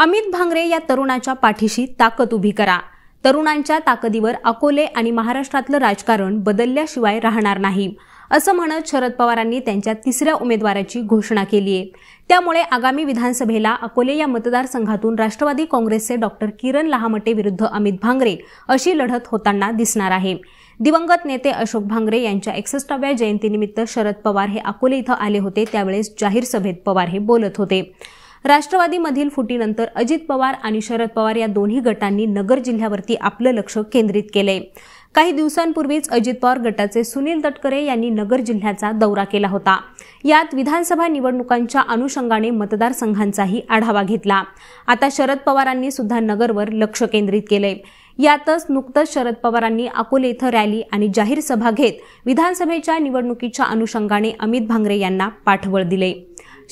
अमित भांगरे या तरुणाच्या पाठीशी ताकद उभी करा तरुणांच्या ताकदीवर अकोले आणि महाराष्ट्रातलं राजकारण बदलल्याशिवाय राहणार नाही असं म्हणत शरद पवारांनी त्यांच्या तिसऱ्या उमेदवाराची घोषणा केली आहे त्यामुळे आगामी विधानसभेला अकोले या मतदारसंघातून राष्ट्रवादी काँग्रेसचे डॉक्टर किरण लहामटे विरुद्ध अमित भांगरे अशी लढत होताना दिसणार आहे दिवंगत नेते अशोक भांगरे यांच्या एकसष्टाव्या जयंतीनिमित्त शरद पवार हे अकोले इथं आले होते त्यावेळेस जाहीर सभेत पवार हे बोलत होते राष्ट्रवादीमधील फुटीनंतर अजित पवार आणि शरद पवार या दोन्ही गटांनी नगर जिल्ह्यावरती आपलं लक्ष केंद्रित केलंय काही दिवसांपूर्वीच अजित पवार गटाचे सुनील तटकरे यांनी नगर जिल्ह्याचा दौरा केला होता यात विधानसभा निवडणुकांच्या अनुषंगाने मतदारसंघांचाही आढावा घेतला आता शरद पवारांनी सुद्धा नगरवर लक्ष केंद्रित केलंय यातच नुकतंच शरद पवारांनी अकोले इथं रॅली आणि जाहीर सभा घेत विधानसभेच्या निवडणुकीच्या अनुषंगाने अमित भांगरे यांना पाठबळ दिले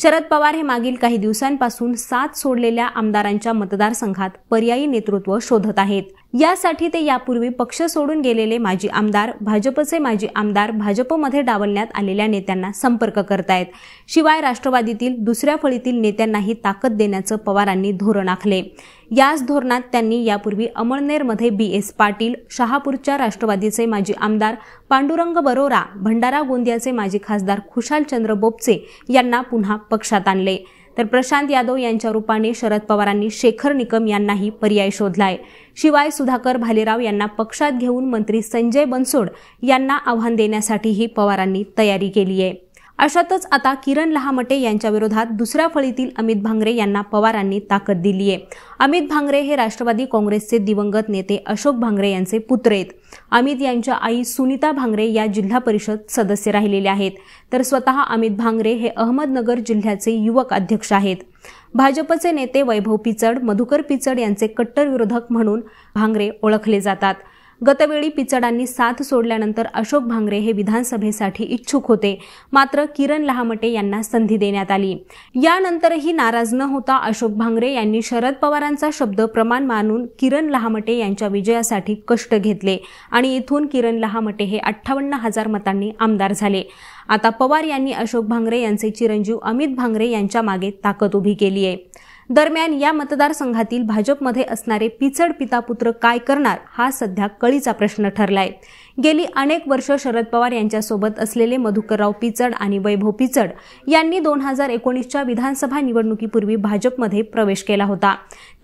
शरद पवार हे मागील काही दिवसांपासून सात सोडलेल्या आमदारांच्या मतदारसंघात पर्यायी नेतृत्व शोधत आहेत यासाठी ते यापूर्वी पक्ष सोडून गेलेले माजी आमदार भाजपचे माजी आमदार भाजपमध्ये डावलण्यात आलेल्या नेत्यांना संपर्क करतायत शिवाय राष्ट्रवादीतील दुसऱ्या फळीतील नेत्यांनाही ताकद देण्याचं पवारांनी धोरण आखले याच धोरणात त्यांनी यापूर्वी अमळनेरमध्ये बी एस पाटील शहापूरच्या राष्ट्रवादीचे माजी आमदार पांडुरंग बरोरा भंडारा गोंदियाचे माजी खासदार खुशालचंद्र बोपचे यांना पुन्हा पक्षात आणले तर प्रशांत यादव यांच्या रूपाने शरद पवारांनी शेखर निकम यांनाही पर्याय शोधलाय शिवाय सुधाकर भालेराव यांना पक्षात घेऊन मंत्री संजय बनसोड यांना आव्हान देण्यासाठीही पवारांनी तयारी केली आहे अशातच आता किरण लहामटे यांच्या विरोधात दुसऱ्या फळीतील अमित भांगरे यांना पवारांनी ताकद दिली आहे अमित भांगरे हे राष्ट्रवादी काँग्रेसचे दिवंगत नेते अशोक भांगरे यांचे पुत्र आहेत अमित यांच्या आई सुनीता भांगरे या जिल्हा परिषद सदस्य राहिलेल्या आहेत तर स्वतः अमित भांगरे हे अहमदनगर जिल्ह्याचे युवक अध्यक्ष आहेत भाजपचे नेते वैभव पिचड मधुकर पिचड यांचे कट्टर विरोधक म्हणून भांगरे ओळखले जातात गतवेळी पिचडांनी साथ सोडल्यानंतर अशोक भांगरे हे विधानसभेसाठी इच्छुक होते मात्र किरण लहामटे यांना संधी देण्यात आली यानंतरही नाराज न होता अशोक भांगरे यांनी शरद पवारांचा शब्द प्रमाण मानून किरण लहामटे यांच्या विजयासाठी कष्ट घेतले आणि इथून किरण लहामटे हे अठ्ठावन्न हजार मतांनी आमदार झाले आता पवार यांनी अशोक भांगरे यांचे चिरंजीव अमित भांगरे यांच्या मागे ताकद उभी केली आहे दरम्यान या मतदारसंघातील भाजपमध्ये असणारे पिचड पिता पुत्र काय करणार हा सध्या कळीचा प्रश्न ठरलाय गेली अनेक वर्ष शरद पवार यांच्यासोबत असलेले मधुकरराव पिचड आणि वैभव पिचड यांनी दोन हजार एकोणीसच्या विधानसभा निवडणुकीपूर्वी भाजपमध्ये प्रवेश केला होता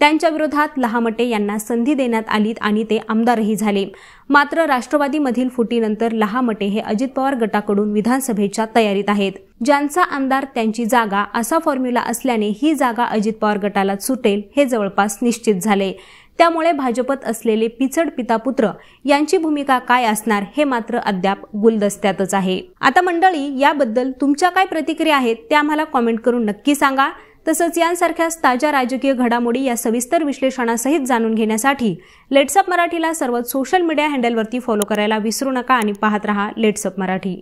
त्यांच्या विरोधात लहामटे यांना संधी देण्यात आली आणि ते आमदारही झाले मात्र राष्ट्रवादीमधील फुटीनंतर लहामटे हे अजित पवार गटाकडून विधानसभेच्या तयारीत आहेत ज्यांचा आमदार त्यांची जागा असा फॉर्म्युला असल्याने ही जागा अजित पवार गटाला सुटेल हे जवळपास निश्चित झाले त्यामुळे भाजपत असलेले पिचड पितापुत्र यांची भूमिका काय असणार हे मात्र अद्याप गुलदस्त्यातच आहे आता मंडळी याबद्दल तुमच्या काय प्रतिक्रिया आहेत ते आम्हाला कॉमेंट करून नक्की सांगा तसंच यांसारख्या ताज्या राजकीय घडामोडी या सविस्तर विश्लेषणासहित जाणून घेण्यासाठी लेट्सअप मराठीला सर्व सोशल मीडिया हँडलवरती फॉलो करायला विसरू नका आणि पाहत रहा लेट्सअप मराठी